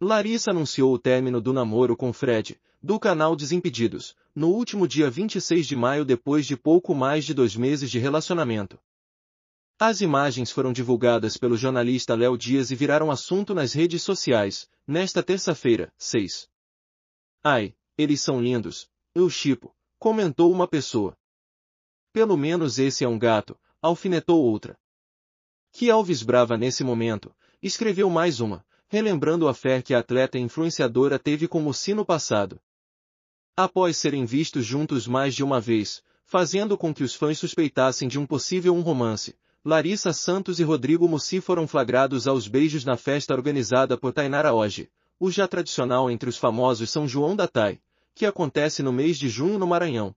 Larissa anunciou o término do namoro com Fred, do canal Desimpedidos, no último dia 26 de maio depois de pouco mais de dois meses de relacionamento. As imagens foram divulgadas pelo jornalista Léo Dias e viraram assunto nas redes sociais, nesta terça-feira, 6. Ai, eles são lindos, eu chipo, comentou uma pessoa. Pelo menos esse é um gato, alfinetou outra. Que Alves brava nesse momento, escreveu mais uma, relembrando a fé que a atleta influenciadora teve como si no passado. Após serem vistos juntos mais de uma vez, fazendo com que os fãs suspeitassem de um possível um romance, Larissa Santos e Rodrigo Mussi foram flagrados aos beijos na festa organizada por Tainara Oji, o já tradicional entre os famosos São João da Tai, que acontece no mês de junho no Maranhão.